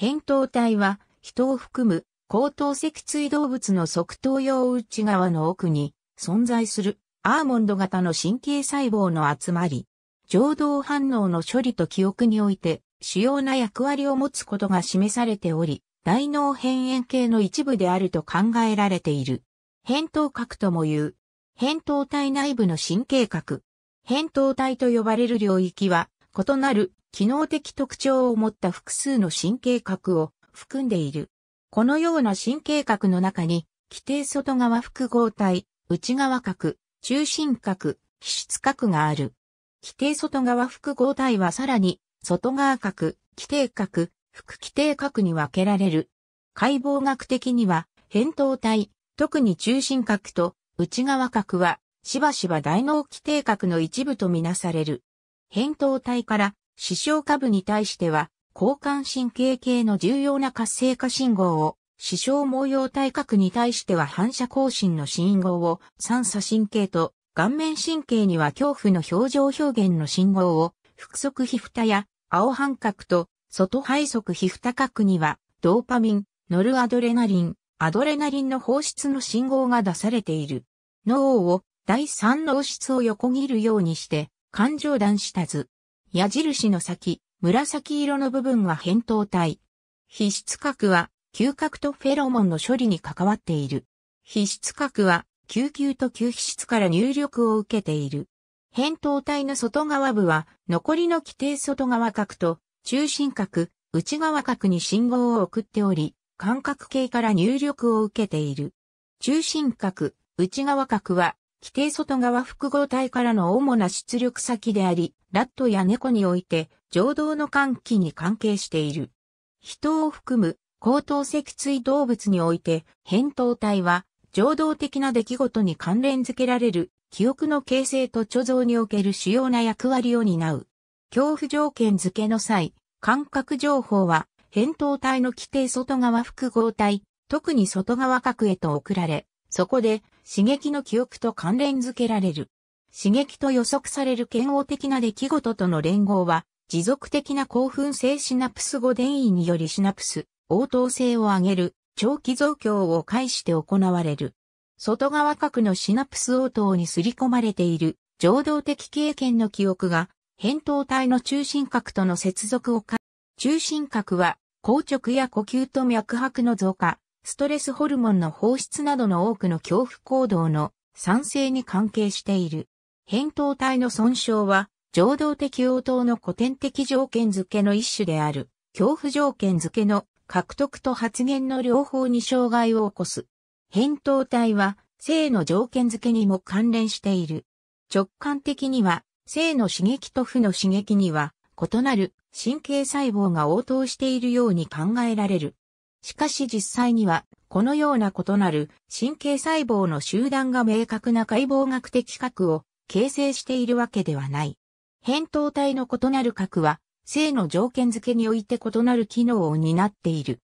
扁桃体は、人を含む高等脊椎動物の側頭葉内側の奥に存在するアーモンド型の神経細胞の集まり、情動反応の処理と記憶において主要な役割を持つことが示されており、大脳辺縁系の一部であると考えられている。扁桃核とも言う。扁桃体内部の神経核。扁桃体と呼ばれる領域は異なる機能的特徴を持った複数の神経核を含んでいる。このような神経核の中に、規定外側複合体、内側核、中心核、皮質核がある。規定外側複合体はさらに、外側核、規定核、副規定核に分けられる。解剖学的には、扁桃体、特に中心核と内側核は、しばしば大脳規定核の一部とみなされる。扁桃体から視床下部に対しては、交感神経系の重要な活性化信号を、視床模様体核に対しては反射更新の信号を、三叉神経と、顔面神経には恐怖の表情表現の信号を、腹側皮蓋や青半角と外背側皮蓋核にはドーパミン、ノルアドレナリン、アドレナリンの放出の信号が出されている。脳を第三脳室を横切るようにして、感情断した図。矢印の先、紫色の部分は扁桃体。皮質核は、嗅覚とフェロモンの処理に関わっている。皮質核は、嗅球と嗅皮質から入力を受けている。扁桃体の外側部は、残りの規定外側核と、中心核、内側核に信号を送っており、感覚系から入力を受けている。中心核、内側核は、規定外側複合体からの主な出力先であり、ラットや猫において、情動の喚起に関係している。人を含む、高等脊椎動物において、扁桃体は、情動的な出来事に関連づけられる、記憶の形成と貯蔵における主要な役割を担う。恐怖条件付けの際、感覚情報は、扁桃体の規定外側複合体、特に外側核へと送られ、そこで、刺激の記憶と関連づけられる。刺激と予測される嫌悪的な出来事との連合は、持続的な興奮性シナプス後電位によりシナプス、応答性を上げる、長期増強を介して行われる。外側角のシナプス応答にすり込まれている、情動的経験の記憶が、扁桃体の中心核との接続を中心核は、硬直や呼吸と脈拍の増加、ストレスホルモンの放出などの多くの恐怖行動の酸性に関係している。扁桃体の損傷は、情動的応答の古典的条件付けの一種である、恐怖条件付けの獲得と発言の両方に障害を起こす。扁桃体は、性の条件付けにも関連している。直感的には、性の刺激と負の刺激には、異なる神経細胞が応答しているように考えられる。しかし実際には、このような異なる神経細胞の集団が明確な解剖学的核を形成しているわけではない。扁桃体の異なる核は、性の条件付けにおいて異なる機能を担っている。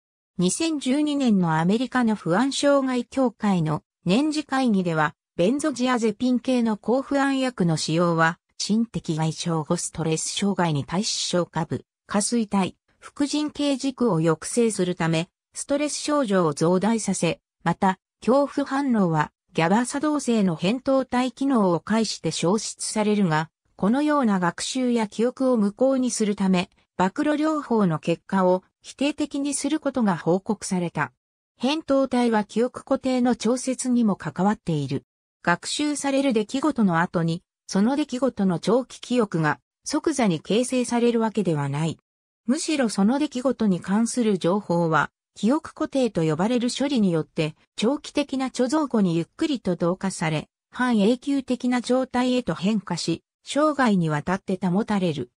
2012年のアメリカの不安障害協会の年次会議では、ベンゾジアゼピン系の抗不安薬の使用は、心的外傷後ストレス障害に対し消化部、下垂体、副腎系軸を抑制するため、ストレス症状を増大させ、また、恐怖反応は、ギャバ作動性の扁桃体機能を介して消失されるが、このような学習や記憶を無効にするため、暴露療法の結果を否定的にすることが報告された。扁桃体は記憶固定の調節にも関わっている。学習される出来事の後に、その出来事の長期記憶が即座に形成されるわけではない。むしろその出来事に関する情報は記憶固定と呼ばれる処理によって、長期的な貯蔵庫にゆっくりと同化され、半永久的な状態へと変化し、生涯にわたって保たれる。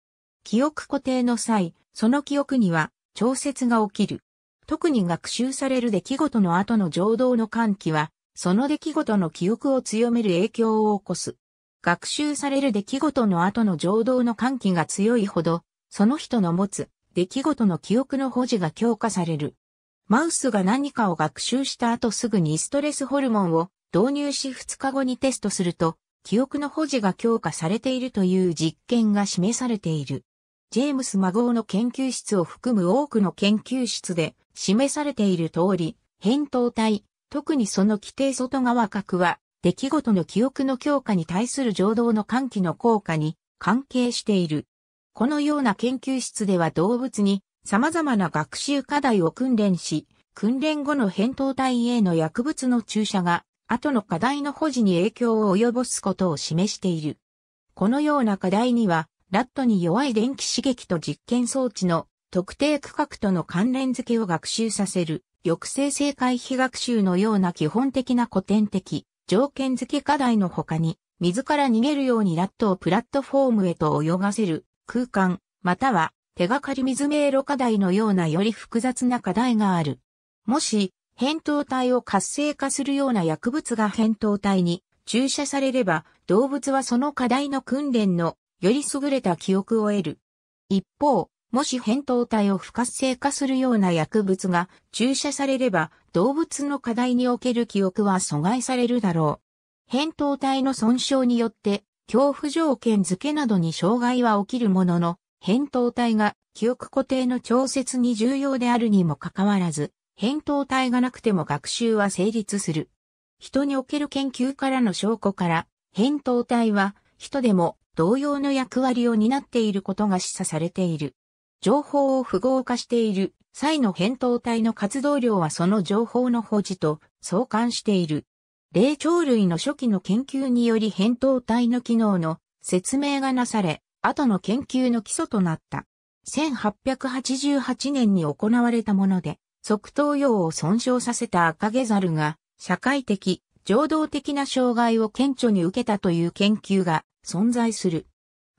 記憶固定の際、その記憶には調節が起きる。特に学習される出来事の後の情動の喚起は、その出来事の記憶を強める影響を起こす。学習される出来事の後の情動の喚起が強いほど、その人の持つ出来事の記憶の保持が強化される。マウスが何かを学習した後すぐにストレスホルモンを導入し2日後にテストすると、記憶の保持が強化されているという実験が示されている。ジェームス・マゴーの研究室を含む多くの研究室で示されている通り、扁桃体、特にその規定外側核は、出来事の記憶の強化に対する情動の喚起の効果に関係している。このような研究室では動物に様々な学習課題を訓練し、訓練後の扁桃体への薬物の注射が、後の課題の保持に影響を及ぼすことを示している。このような課題には、ラットに弱い電気刺激と実験装置の特定区画との関連付けを学習させる、抑制性回避学習のような基本的な古典的、条件付け課題の他に、自ら逃げるようにラットをプラットフォームへと泳がせる空間、または手がかり水迷路課題のようなより複雑な課題がある。もし、扁桃体を活性化するような薬物が扁桃体に注射されれば、動物はその課題の訓練のより優れた記憶を得る。一方、もし扁桃体を不活性化するような薬物が注射されれば、動物の課題における記憶は阻害されるだろう。扁桃体の損傷によって、恐怖条件付けなどに障害は起きるものの、扁桃体が記憶固定の調節に重要であるにもかかわらず、扁桃体がなくても学習は成立する。人における研究からの証拠から、扁桃体は人でも同様の役割を担っていることが示唆されている。情報を符号化している際の扁桃体の活動量はその情報の保持と相関している。霊長類の初期の研究により扁桃体の機能の説明がなされ、後の研究の基礎となった。1888年に行われたもので、側頭葉を損傷させた赤毛猿が、社会的、情動的な障害を顕著に受けたという研究が存在する。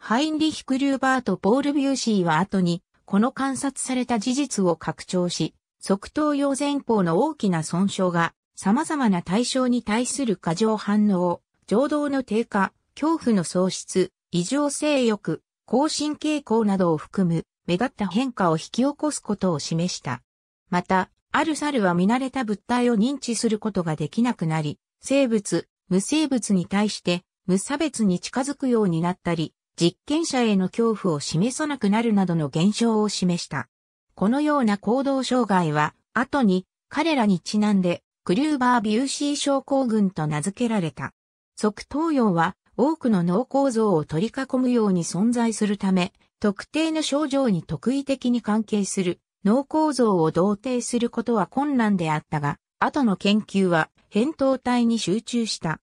ハインリヒ・クルーバーとポール・ビューシーは後に、この観察された事実を拡張し、側頭葉前方の大きな損傷が、様々な対象に対する過剰反応、情動の低下、恐怖の喪失、異常性欲、更新傾向などを含む目立った変化を引き起こすことを示した。また、ある猿は見慣れた物体を認知することができなくなり、生物、無生物に対して無差別に近づくようになったり、実験者への恐怖を示さなくなるなどの現象を示した。このような行動障害は、後に彼らにちなんで、クリューバー・ビューシー症候群と名付けられた。側頭葉は多くの脳構造を取り囲むように存在するため、特定の症状に特異的に関係する脳構造を同定することは困難であったが、後の研究は扁桃体に集中した。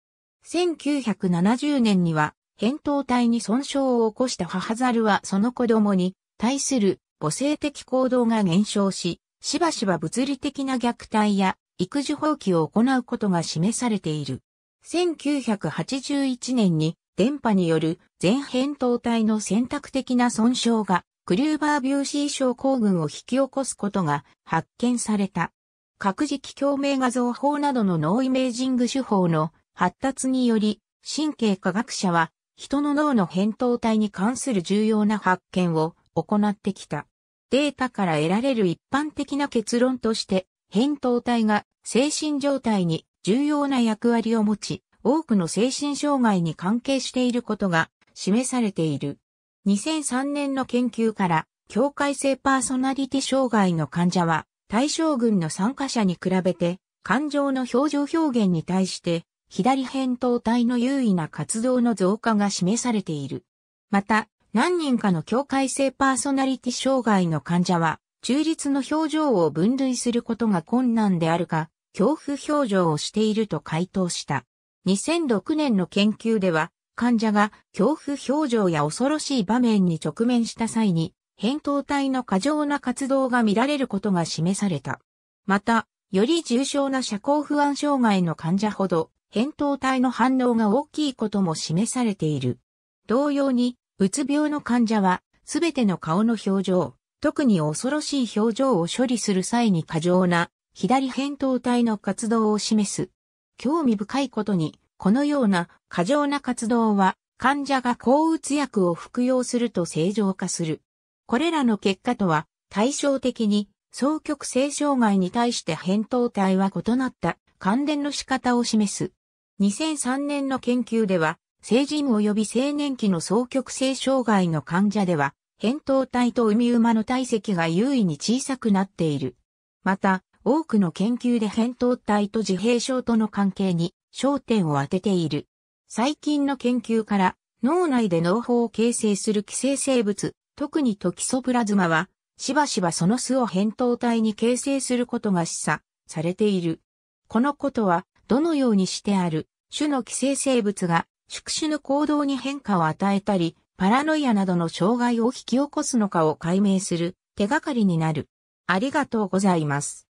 1970年には、扁桃体に損傷を起こした母猿はその子供に対する母性的行動が減少し、しばしば物理的な虐待や育児放棄を行うことが示されている。1981年に電波による全扁桃体の選択的な損傷がクリューバービューシー症候群を引き起こすことが発見された。核磁気共鳴画像法などの脳イメージング手法の発達により、神経科学者は人の脳の扁桃体に関する重要な発見を行ってきた。データから得られる一般的な結論として、扁桃体が精神状態に重要な役割を持ち、多くの精神障害に関係していることが示されている。2003年の研究から、境界性パーソナリティ障害の患者は、対象群の参加者に比べて、感情の表情表現に対して、左辺桃体の優位な活動の増加が示されている。また、何人かの境界性パーソナリティ障害の患者は、中立の表情を分類することが困難であるか、恐怖表情をしていると回答した。2006年の研究では、患者が恐怖表情や恐ろしい場面に直面した際に、扁桃体の過剰な活動が見られることが示された。また、より重症な社交不安障害の患者ほど、扁桃体の反応が大きいことも示されている。同様に、うつ病の患者は、すべての顔の表情、特に恐ろしい表情を処理する際に過剰な左扁桃体の活動を示す。興味深いことに、このような過剰な活動は患者が抗うつ薬を服用すると正常化する。これらの結果とは対照的に双極性障害に対して扁桃体は異なった関連の仕方を示す。2003年の研究では、成人及び青年期の双極性障害の患者では、扁桃体と海馬の体積が優位に小さくなっている。また、多くの研究で扁桃体と自閉症との関係に焦点を当てている。最近の研究から脳内で脳胞を形成する寄生生物、特にトキソプラズマは、しばしばその巣を扁桃体に形成することが示唆されている。このことは、どのようにしてある種の寄生生物が宿主の行動に変化を与えたり、パラノイアなどの障害を引き起こすのかを解明する手がかりになる。ありがとうございます。